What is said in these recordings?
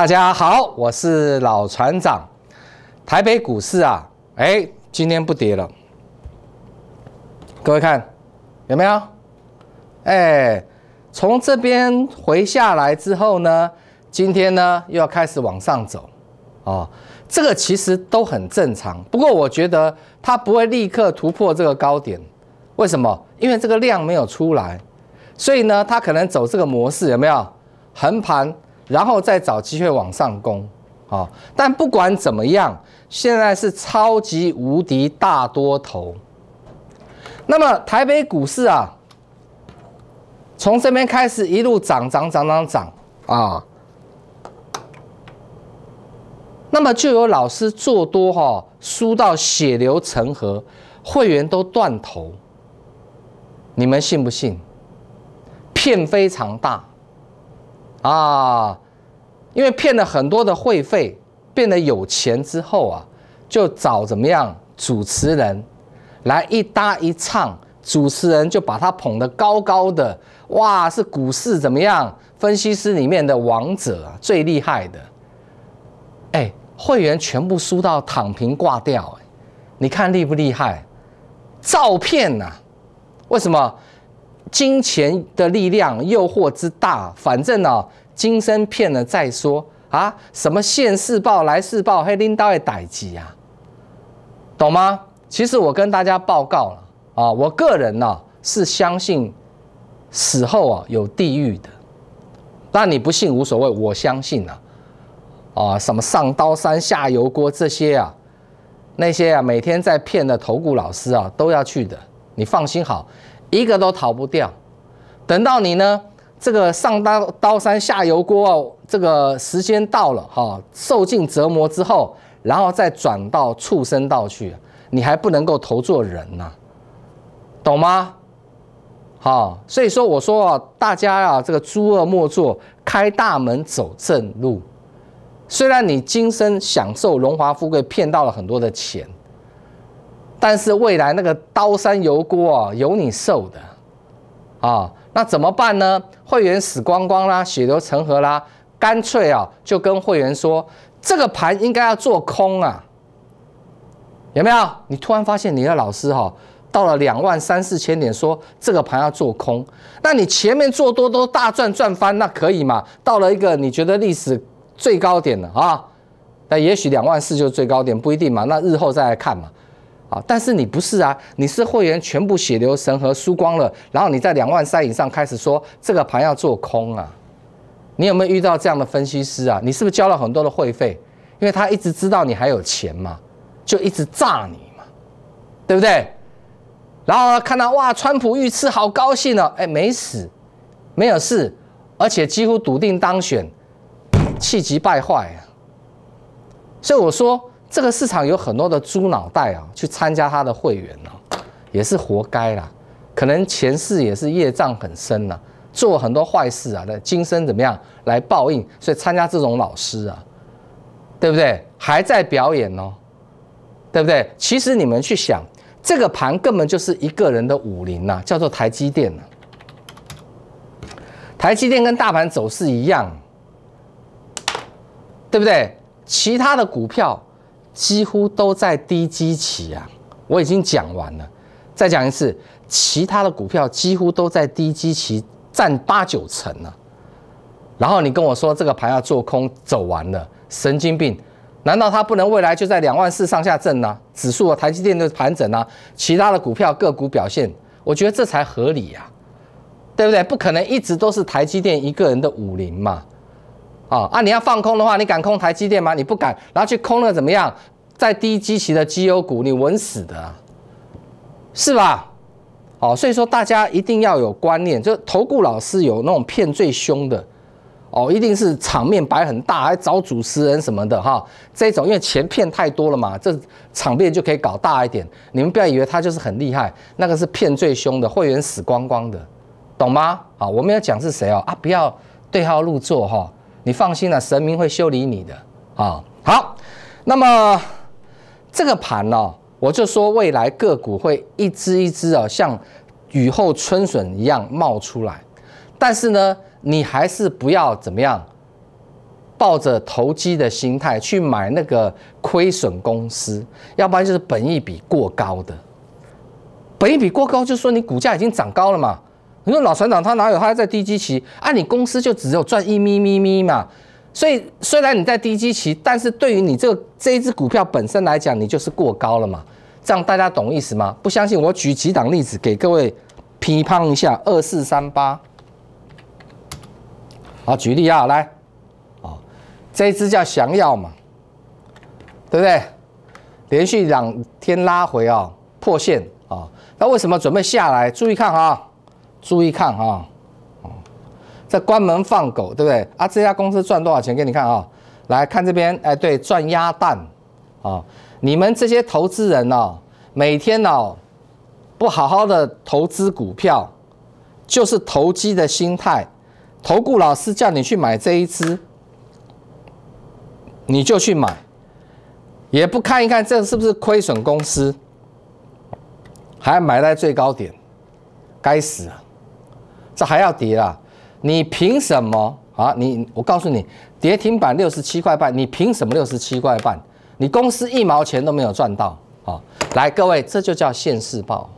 大家好，我是老船长。台北股市啊，哎，今天不跌了。各位看有没有？哎，从这边回下来之后呢，今天呢又要开始往上走啊。这个其实都很正常，不过我觉得它不会立刻突破这个高点。为什么？因为这个量没有出来，所以呢，它可能走这个模式有没有？横盘。然后再找机会往上攻，啊！但不管怎么样，现在是超级无敌大多头。那么台北股市啊，从这边开始一路涨涨涨涨涨啊，那么就有老师做多哈，输到血流成河，会员都断头。你们信不信？骗非常大。啊，因为骗了很多的会费，变得有钱之后啊，就找怎么样主持人来一搭一唱，主持人就把他捧得高高的，哇，是股市怎么样分析师里面的王者，最厉害的，哎，会员全部输到躺平挂掉，你看厉不厉害？照骗呐，为什么？金钱的力量，诱惑之大，反正呢，今生骗了再说啊。什么现世报、来世报，黑拎到会逮鸡啊，懂吗？其实我跟大家报告了啊，我个人呢是相信死后啊有地狱的。那你不信无所谓，我相信啊啊，什么上刀山下油锅这些啊，那些啊每天在骗的投顾老师啊都要去的，你放心好。一个都逃不掉，等到你呢，这个上刀刀山下油锅哦，这个时间到了哈，受尽折磨之后，然后再转到畜生道去，你还不能够投做人呐，懂吗？好，所以说我说啊，大家啊，这个诸恶莫作，开大门走正路，虽然你今生享受荣华富贵，骗到了很多的钱。但是未来那个刀山油锅啊，有你受的啊！那怎么办呢？会员死光光啦，血流成河啦，干脆啊，就跟会员说这个盘应该要做空啊！有没有？你突然发现你的老师哈，到了两万三四千点，说这个盘要做空，那你前面做多都大赚赚翻，那可以嘛？到了一个你觉得历史最高点了啊，那也许两万四就是最高点，不一定嘛。那日后再来看嘛。啊！但是你不是啊，你是会员全部血流成河输光了，然后你在两万三以上开始说这个盘要做空啊，你有没有遇到这样的分析师啊？你是不是交了很多的会费？因为他一直知道你还有钱嘛，就一直炸你嘛，对不对？然后看到哇，川普遇刺，好高兴哦，哎，没死，没有事，而且几乎笃定当选，气急败坏啊！所以我说。这个市场有很多的猪脑袋啊，去参加他的会员呢，也是活该啦。可能前世也是业障很深了，做很多坏事啊，那今生怎么样来报应？所以参加这种老师啊，对不对？还在表演哦，对不对？其实你们去想，这个盘根本就是一个人的武林呐，叫做台积电呐。台积电跟大盘走势一样，对不对？其他的股票。几乎都在低基期啊，我已经讲完了，再讲一次，其他的股票几乎都在低基期，占八九成了。然后你跟我说这个盘要做空走完了，神经病！难道它不能未来就在两万四上下震呢？指数啊，台积电的盘整啊，其他的股票个股表现，我觉得这才合理呀，对不对？不可能一直都是台积电一个人的武林嘛！啊啊！你要放空的话，你敢空台积电吗？你不敢，然后去空了怎么样？在低基期的绩优股，你稳死的，是吧？哦，所以说大家一定要有观念，就投顾老师有那种骗最凶的，哦，一定是场面摆很大，还找主持人什么的，哈，这种因为钱骗太多了嘛，这场面就可以搞大一点。你们不要以为他就是很厉害，那个是骗最凶的，会员死光光的，懂吗？好，我们要讲是谁哦，啊，不要对号入座哈，你放心了，神明会修理你的，啊，好，那么。这个盘呢，我就说未来个股会一支一支啊，像雨后春笋一样冒出来。但是呢，你还是不要怎么样，抱着投机的心态去买那个亏损公司，要不然就是本益比过高的。本益比过高，就说你股价已经涨高了嘛。你说老船长他哪有他在低基期啊？你公司就只有赚一咪咪咪嘛。所以，虽然你在低基期，但是对于你这个这一只股票本身来讲，你就是过高了嘛？这样大家懂意思吗？不相信，我举几档例子给各位批判一下。二四三八，好，举例啊，来，啊，这一只叫降药嘛，对不对？连续两天拉回啊，破线啊，那为什么准备下来？注意看啊，注意看啊。这关门放狗，对不对啊？这家公司赚多少钱给你看啊？来看这边，哎，对，赚鸭蛋啊！你们这些投资人哦，每天哦，不好好的投资股票，就是投机的心态。投顾老师叫你去买这一只，你就去买，也不看一看这是不是亏损公司，还买在最高点，该死啊！这还要跌啊。你凭什么啊？你我告诉你，跌停板六十七块半，你凭什么六十七块半？你公司一毛钱都没有赚到啊！来，各位，这就叫现世报。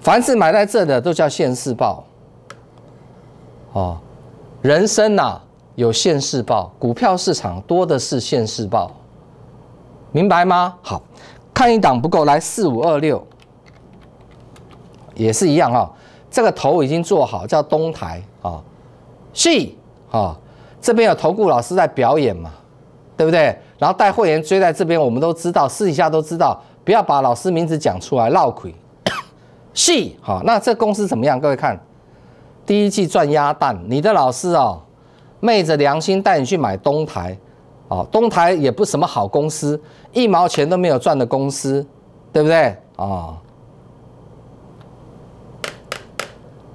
凡是买在这的都叫现世报。哦，人生呐，有现世报，股票市场多的是现世报，明白吗？好看一档不够，来四五二六，也是一样啊。这个头已经做好，叫东台。啊，戏啊，这边有投顾老师在表演嘛，对不对？然后带会员追在这边，我们都知道，私底下都知道，不要把老师名字讲出来，闹鬼。戏好，那这公司怎么样？各位看，第一季赚鸭蛋，你的老师啊，昧着良心带你去买东台，啊，东台也不什么好公司，一毛钱都没有赚的公司，对不对？啊，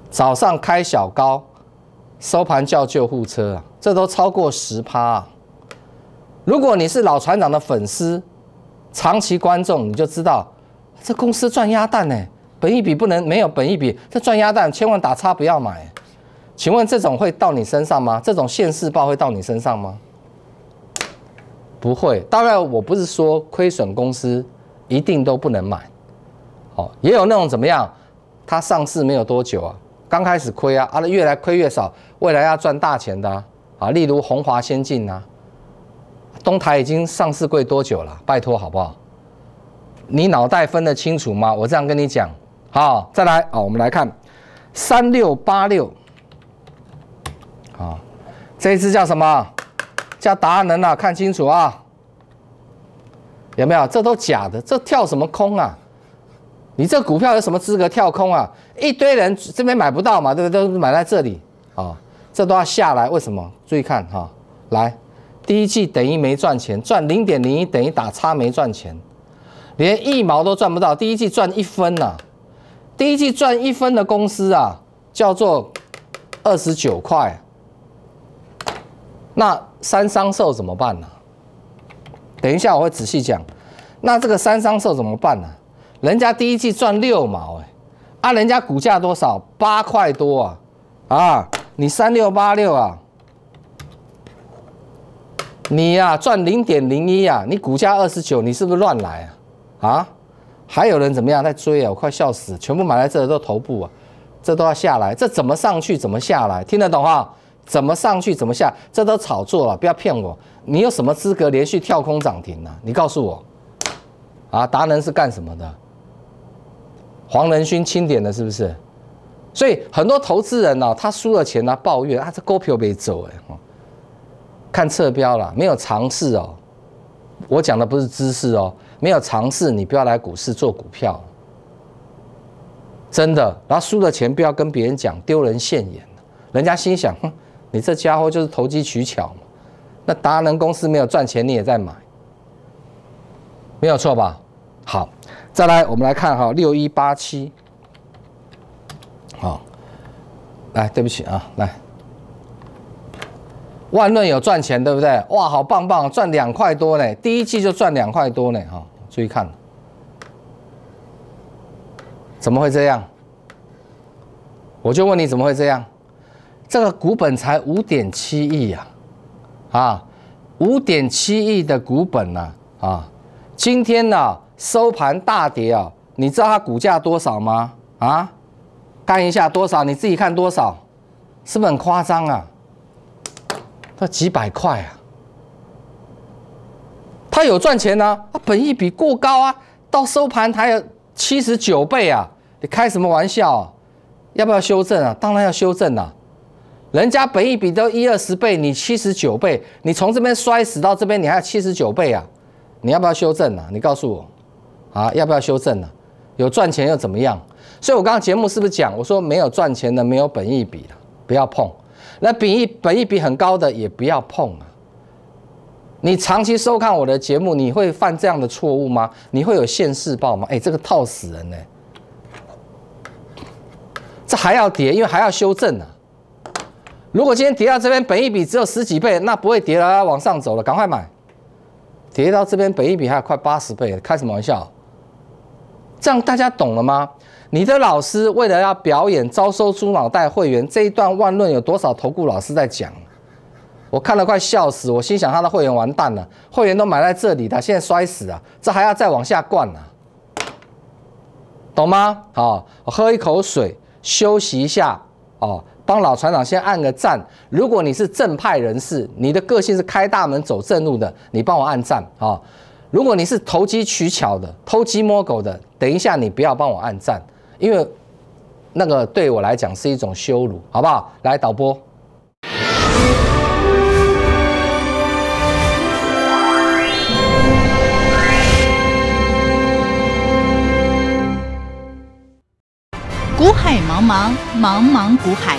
早上开小高。收盘叫救护车啊，这都超过十趴啊！如果你是老船长的粉丝，长期观众，你就知道这公司赚鸭蛋呢。本一笔不能没有本一笔，这赚鸭蛋千万打叉不要买。请问这种会到你身上吗？这种现世报会到你身上吗？不会。大概我不是说亏损公司一定都不能买，哦，也有那种怎么样，它上市没有多久啊。刚开始亏啊，啊，越来亏越少，未来要赚大钱的啊，例如宏华先进啊，东台已经上市贵多久了？拜托好不好？你脑袋分得清楚吗？我这样跟你讲，好，再来啊，我们来看三六八六，啊，这一支叫什么？叫达人啊，看清楚啊，有没有？这都假的，这跳什么空啊？你这股票有什么资格跳空啊？一堆人这边买不到嘛，对不对？都买在这里啊，这都要下来。为什么？注意看哈，来，第一季等于没赚钱，赚零点零一等于打叉没赚钱，连一毛都赚不到。第一季赚一分啊，第一季赚一分的公司啊，叫做二十九块。那三商售怎么办呢？等一下我会仔细讲。那这个三商售怎么办呢？人家第一季赚六毛哎，啊，人家股价多少？八块多啊，啊，你三六八六啊，你呀赚零点零一啊，你股价二十九，你是不是乱来啊？啊，还有人怎么样在追啊？我快笑死！全部买在这都头部啊，这都要下来，这怎么上去怎么下来？听得懂哈？怎么上去怎么下？这都炒作了，不要骗我！你有什么资格连续跳空涨停呢？你告诉我，啊，达人是干什么的？黄仁勋钦点的，是不是？所以很多投资人哦，他输了钱他抱怨啊，这股票没走哎，看侧标了，没有尝试哦。我讲的不是知识哦，没有尝试，你不要来股市做股票，真的。然后输了钱，不要跟别人讲，丢人现眼。人家心想，哼，你这家伙就是投机取巧嘛。那达能公司没有赚钱，你也在买，没有错吧？好，再来，我们来看哈，六一八七，好，来，对不起啊，来，万润有赚钱对不对？哇，好棒棒，赚两块多呢，第一季就赚两块多呢，哈，注意看，怎么会这样？我就问你，怎么会这样？这个股本才五点七亿呀，啊，五点七亿的股本呢，啊，今天呢？收盘大跌啊！你知道它股价多少吗？啊，看一下多少，你自己看多少，是不是很夸张啊？那几百块啊？它有赚钱呢，它本益比过高啊，到收盘还有七十九倍啊！你开什么玩笑？要不要修正啊？当然要修正啦！人家本益比都一二十倍，你七十九倍，你从这边摔死到这边，你还要七十九倍啊？你要不要修正啊？你告诉我。啊，要不要修正呢？有赚钱又怎么样？所以我刚刚节目是不是讲，我说没有赚钱的没有本益比的不要碰，那比一本益比很高的也不要碰啊。你长期收看我的节目，你会犯这样的错误吗？你会有现世报吗？哎，这个套死人呢，这还要跌，因为还要修正呢。如果今天跌到这边，本益比只有十几倍，那不会跌了，往上走了，赶快买。跌到这边本益比还有快八十倍，开什么玩笑？这样大家懂了吗？你的老师为了要表演招收猪脑袋会员这一段万论，有多少投顾老师在讲？我看了快笑死，我心想他的会员完蛋了，会员都买在这里，他现在摔死了，这还要再往下灌啊，懂吗？好，喝一口水休息一下哦，帮老船长先按个赞。如果你是正派人士，你的个性是开大门走正路的，你帮我按赞哦。如果你是投机取巧的、偷鸡摸狗的，等一下你不要帮我按赞，因为那个对我来讲是一种羞辱，好不好？来导播，古海茫茫，茫茫古海。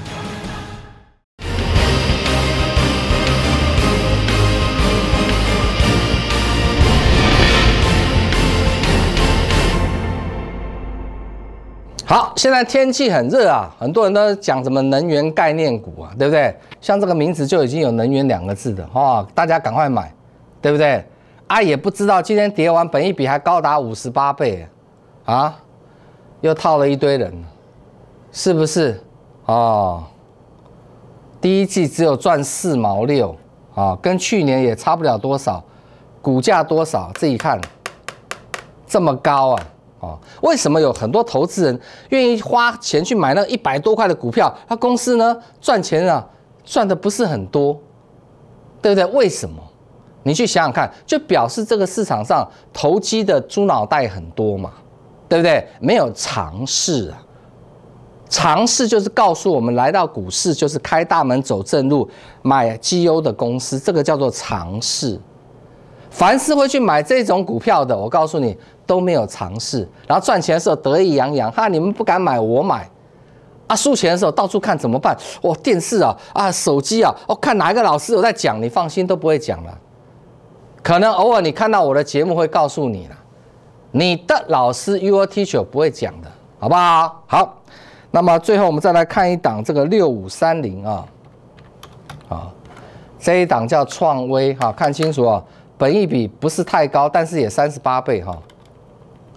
现在天气很热啊，很多人都讲什么能源概念股啊，对不对？像这个名字就已经有能源两个字的，哈，大家赶快买，对不对？啊，也不知道今天跌完，本一比还高达五十八倍，啊，又套了一堆人，是不是？哦，第一季只有赚四毛六，啊，跟去年也差不了多少，股价多少？自己看，这么高啊！啊，为什么有很多投资人愿意花钱去买那一百多块的股票？他公司呢赚钱啊，赚的不是很多，对不对？为什么？你去想想看，就表示这个市场上投机的猪脑袋很多嘛，对不对？没有尝试啊，尝试就是告诉我们，来到股市就是开大门走正路，买绩优的公司，这个叫做尝试。凡是会去买这种股票的，我告诉你。都没有尝试，然后赚钱的时候得意洋洋，哈！你们不敢买，我买啊！输钱的时候到处看怎么办？我电视啊，啊，手机啊，哦，看哪一个老师有在讲？你放心，都不会讲了。可能偶尔你看到我的节目会告诉你了。你的老师 U R T r 不会讲的，好不好？好。那么最后我们再来看一档这个六五三零啊，啊，这一档叫创威哈，看清楚啊，本益比不是太高，但是也三十八倍哈。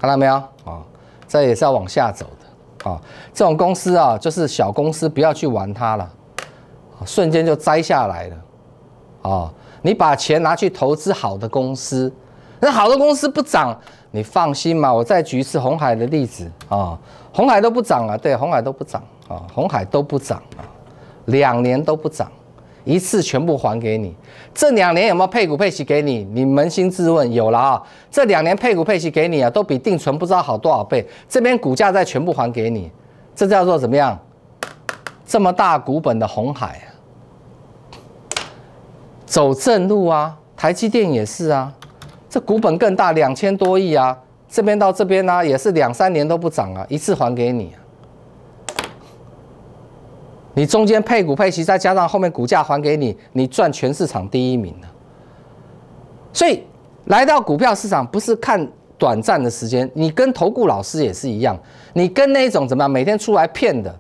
看到没有啊？这也是要往下走的啊！这种公司啊，就是小公司，不要去玩它了，瞬间就摘下来了啊！你把钱拿去投资好的公司，那好的公司不涨，你放心嘛。我再举一次红海的例子啊，红海都不涨了，对，红海都不涨啊，红海都不涨啊，两年都不涨。一次全部还给你，这两年有没有配股配息给你？你扪心自问，有了啊！这两年配股配息给你啊，都比定存不知道好多少倍。这边股价再全部还给你，这叫做怎么样？这么大股本的红海，走正路啊！台积电也是啊，这股本更大，两千多亿啊。这边到这边呢，也是两三年都不涨啊，一次还给你。你中间配股配息，再加上后面股价还给你，你赚全市场第一名了。所以来到股票市场不是看短暂的时间，你跟投顾老师也是一样，你跟那一种怎么样，每天出来骗的，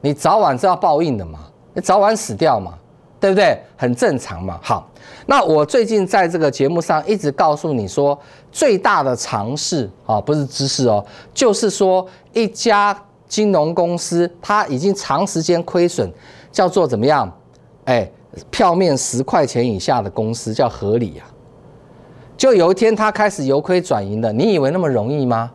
你早晚是要报应的嘛，你早晚死掉嘛，对不对？很正常嘛。好，那我最近在这个节目上一直告诉你说，最大的尝试啊，不是知识哦，就是说一家。金融公司它已经长时间亏损，叫做怎么样？哎，票面十块钱以下的公司叫合理啊。就有一天它开始由亏转盈了，你以为那么容易吗？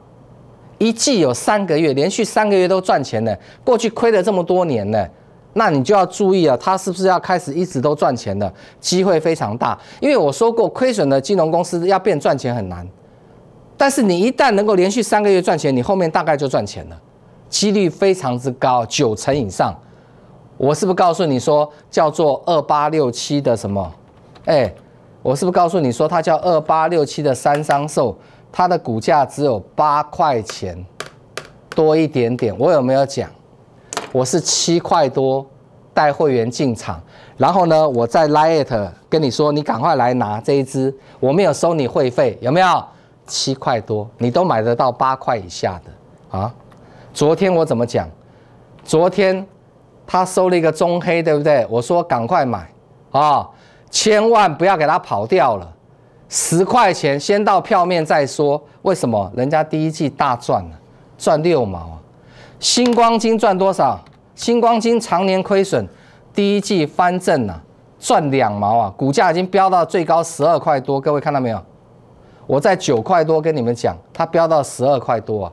一季有三个月，连续三个月都赚钱呢。过去亏了这么多年呢，那你就要注意啊，它是不是要开始一直都赚钱了？机会非常大，因为我说过，亏损的金融公司要变赚钱很难，但是你一旦能够连续三个月赚钱，你后面大概就赚钱了。几率非常之高，九成以上。我是不是告诉你说，叫做二八六七的什么？哎，我是不是告诉你说，它叫二八六七的三商售？它的股价只有八块钱多一点点。我有没有讲？我是七块多带会员进场，然后呢，我在 l i t 跟你说，你赶快来拿这一支，我没有收你会费，有没有？七块多，你都买得到八块以下的啊？昨天我怎么讲？昨天他收了一个中黑，对不对？我说赶快买啊，千万不要给他跑掉了。十块钱先到票面再说。为什么？人家第一季大赚了，赚六毛啊。星光金赚多少？星光金常年亏损，第一季翻正了，赚两毛啊。股价已经飙到最高十二块多，各位看到没有？我在九块多跟你们讲，它飙到十二块多啊。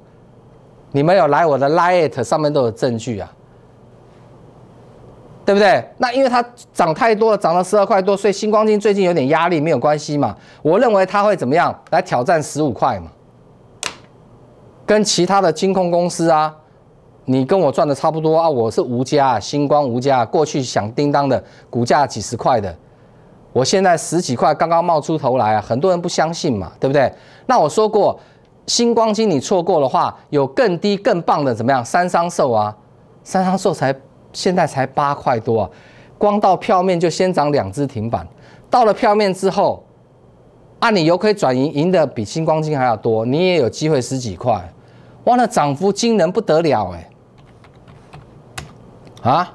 你们有来我的 liet 上面都有证据啊，对不对？那因为它涨太多了，涨了十二块多，所以星光金最近有点压力，没有关系嘛。我认为它会怎么样来挑战十五块嘛？跟其他的金控公司啊，你跟我赚的差不多啊，我是无啊，星光无啊，过去响叮当的股价几十块的，我现在十几块刚刚冒出头来啊，很多人不相信嘛，对不对？那我说过。星光金你错过的话，有更低更棒的怎么样？三商售啊，三商售才现在才八块多，啊，光到票面就先涨两只停板，到了票面之后，按理由可以转盈，赢的比星光金还要多，你也有机会十几块，哇，那涨幅惊人不得了哎！啊，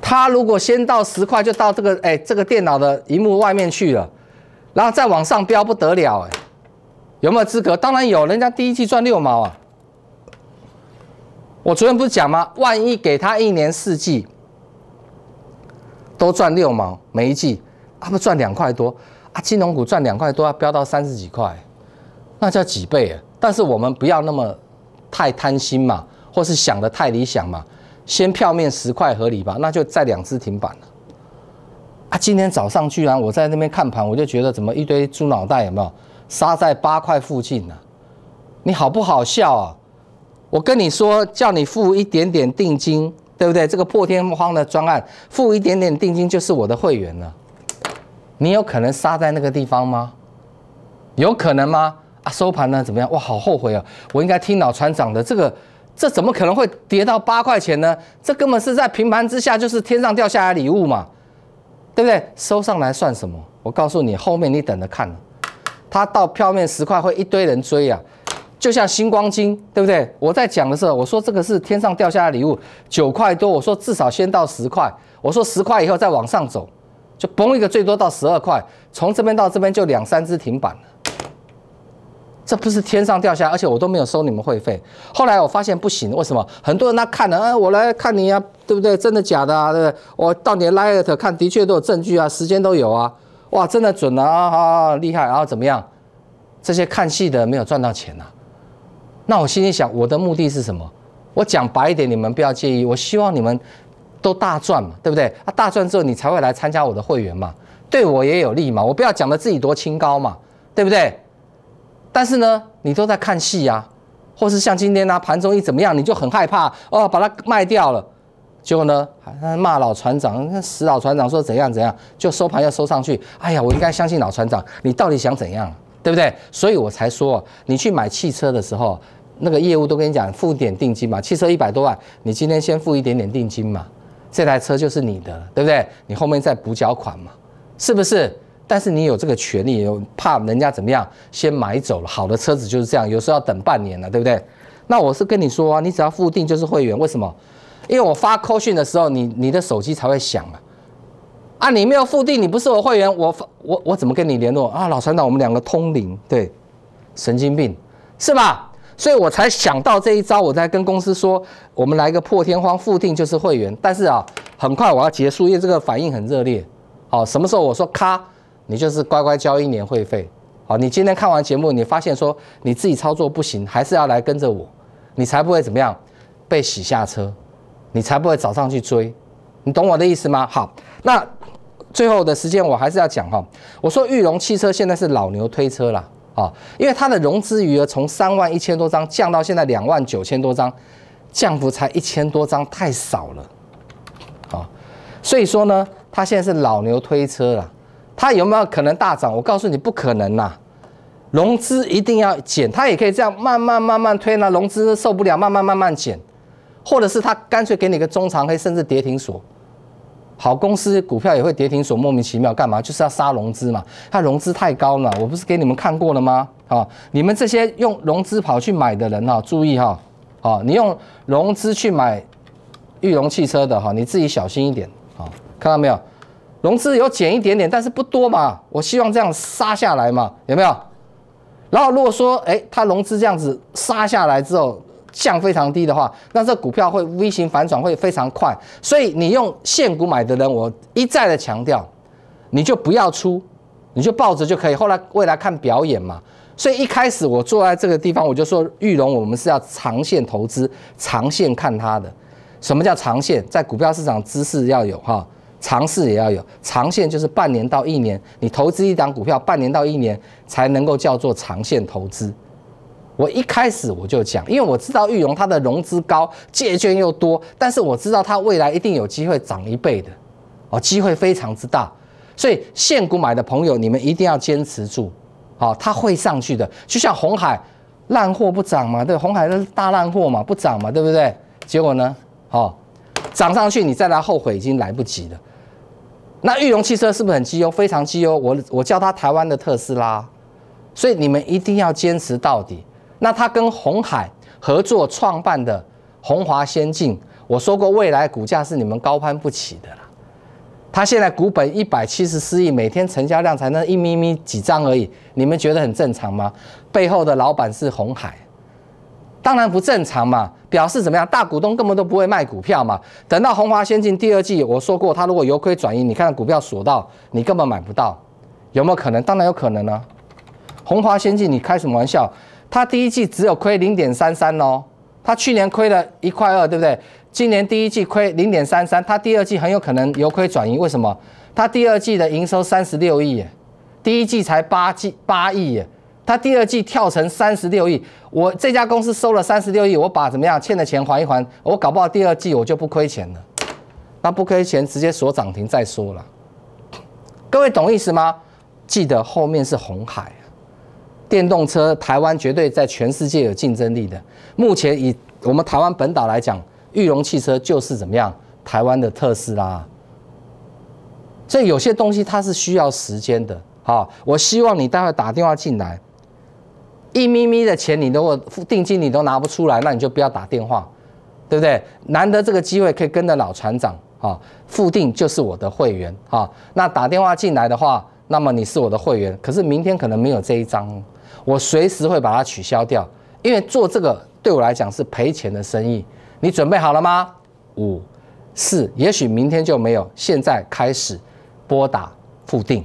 他如果先到十块就到这个哎这个电脑的屏幕外面去了，然后再往上飙不得了哎！有没有资格？当然有，人家第一季赚六毛啊！我昨天不是讲吗？万一给他一年四季都赚六毛，每一季，他不赚两块多啊？金融股赚两块多要飙到三十几块，那叫几倍啊！但是我们不要那么太贪心嘛，或是想的太理想嘛，先票面十块合理吧，那就再两支停板了。啊，今天早上居然我在那边看盘，我就觉得怎么一堆猪脑袋有没有？杀在八块附近了，你好不好笑啊？我跟你说，叫你付一点点定金，对不对？这个破天荒的专案，付一点点定金就是我的会员了。你有可能杀在那个地方吗？有可能吗？啊，收盘呢怎么样？哇，好后悔啊！我应该听老船长的。这个，这怎么可能会跌到八块钱呢？这根本是在平盘之下，就是天上掉下来礼物嘛，对不对？收上来算什么？我告诉你，后面你等着看。它到票面十块会一堆人追呀，就像星光金，对不对？我在讲的时候，我说这个是天上掉下的礼物，九块多，我说至少先到十块，我说十块以后再往上走，就崩一个最多到十二块，从这边到这边就两三只停板了。这不是天上掉下，而且我都没有收你们会费。后来我发现不行，为什么？很多人他看了，哎，我来看你呀，对不对？真的假的啊？对不对？我到你的拉尔特看，的确都有证据啊，时间都有啊。哇，真的准啊！啊，厉害，然后怎么样？这些看戏的没有赚到钱呐。那我心里想，我的目的是什么？我讲白一点，你们不要介意。我希望你们都大赚嘛，对不对？啊，大赚之后你才会来参加我的会员嘛，对我也有利嘛。我不要讲的自己多清高嘛，对不对？但是呢，你都在看戏呀，或是像今天啊，盘中一怎么样，你就很害怕哦，把它卖掉了。结果呢？骂老船长，死老船长，说怎样怎样，就收盘要收上去。哎呀，我应该相信老船长，你到底想怎样，对不对？所以我才说，你去买汽车的时候，那个业务都跟你讲付点定金嘛。汽车一百多万，你今天先付一点点定金嘛，这台车就是你的，对不对？你后面再补缴款嘛，是不是？但是你有这个权利，怕人家怎么样，先买走了。好的车子就是这样，有时候要等半年了，对不对？那我是跟你说，你只要付定就是会员，为什么？因为我发 call 讯的时候，你你的手机才会响嘛。啊，你没有付定，你不是我会员，我发我我怎么跟你联络啊？老船长，我们两个通灵，对，神经病是吧？所以我才想到这一招。我在跟公司说，我们来个破天荒付定就是会员。但是啊，很快我要结束，因为这个反应很热烈。好，什么时候我说咔，你就是乖乖交一年会费。好，你今天看完节目，你发现说你自己操作不行，还是要来跟着我，你才不会怎么样被洗下车。你才不会早上去追，你懂我的意思吗？好，那最后的时间我还是要讲哈。我说玉龙汽车现在是老牛推车了啊，因为它的融资余额从三万一千多张降到现在两万九千多张，降幅才一千多张，太少了啊。所以说呢，它现在是老牛推车了。它有没有可能大涨？我告诉你，不可能呐。融资一定要减，它也可以这样慢慢慢慢推呢。融资受不了，慢慢慢慢减。或者是他干脆给你个中长黑，甚至跌停锁，好公司股票也会跌停锁，莫名其妙干嘛？就是要杀融资嘛，他融资太高了，我不是给你们看过了吗？啊，你们这些用融资跑去买的人啊，注意哈，啊，你用融资去买御龙汽车的哈，你自己小心一点啊，看到没有？融资有减一点点，但是不多嘛，我希望这样杀下来嘛，有没有？然后如果说哎，他融资这样子杀下来之后，降非常低的话，那这股票会 V 型反转会非常快，所以你用现股买的人，我一再的强调，你就不要出，你就抱着就可以。后来未来看表演嘛，所以一开始我坐在这个地方，我就说玉龙，我们是要长线投资，长线看它的。什么叫长线？在股票市场，姿识要有哈，尝试也要有。长线就是半年到一年，你投资一张股票半年到一年才能够叫做长线投资。我一开始我就讲，因为我知道玉龙它的融资高，借券又多，但是我知道它未来一定有机会涨一倍的，哦，机会非常之大，所以现股买的朋友，你们一定要坚持住，好，它会上去的。就像红海烂货不涨嘛，对，红海那是大烂货嘛，不涨嘛，对不对？结果呢，好，涨上去你再来后悔已经来不及了。那玉龙汽车是不是很绩优？非常绩优，我我叫它台湾的特斯拉，所以你们一定要坚持到底。那他跟红海合作创办的红华先进，我说过未来股价是你们高攀不起的啦。他现在股本一百七十四亿，每天成交量才那一咪咪几张而已，你们觉得很正常吗？背后的老板是红海，当然不正常嘛。表示怎么样？大股东根本都不会卖股票嘛。等到红华先进第二季，我说过他如果由亏转盈，你看股票锁到，你根本买不到，有没有可能？当然有可能呢。红华先进，你开什么玩笑？它第一季只有亏零点三三哦，它去年亏了一块二，对不对？今年第一季亏零点三三，它第二季很有可能由亏转盈。为什么？它第二季的营收三十六亿，第一季才八季八亿耶，它第二季跳成三十六亿。我这家公司收了三十六亿，我把怎么样欠的钱还一还，我搞不好第二季我就不亏钱了。那不亏钱，直接锁涨停再说了。各位懂意思吗？记得后面是红海。电动车，台湾绝对在全世界有竞争力的。目前以我们台湾本岛来讲，玉龙汽车就是怎么样，台湾的特斯拉。所以有些东西它是需要时间的。好，我希望你待会打电话进来，一咪咪的钱你如果付定金你都拿不出来，那你就不要打电话，对不对？难得这个机会可以跟着老船长啊，付定就是我的会员啊。那打电话进来的话，那么你是我的会员，可是明天可能没有这一张。我随时会把它取消掉，因为做这个对我来讲是赔钱的生意。你准备好了吗？五、四，也许明天就没有。现在开始拨打复定。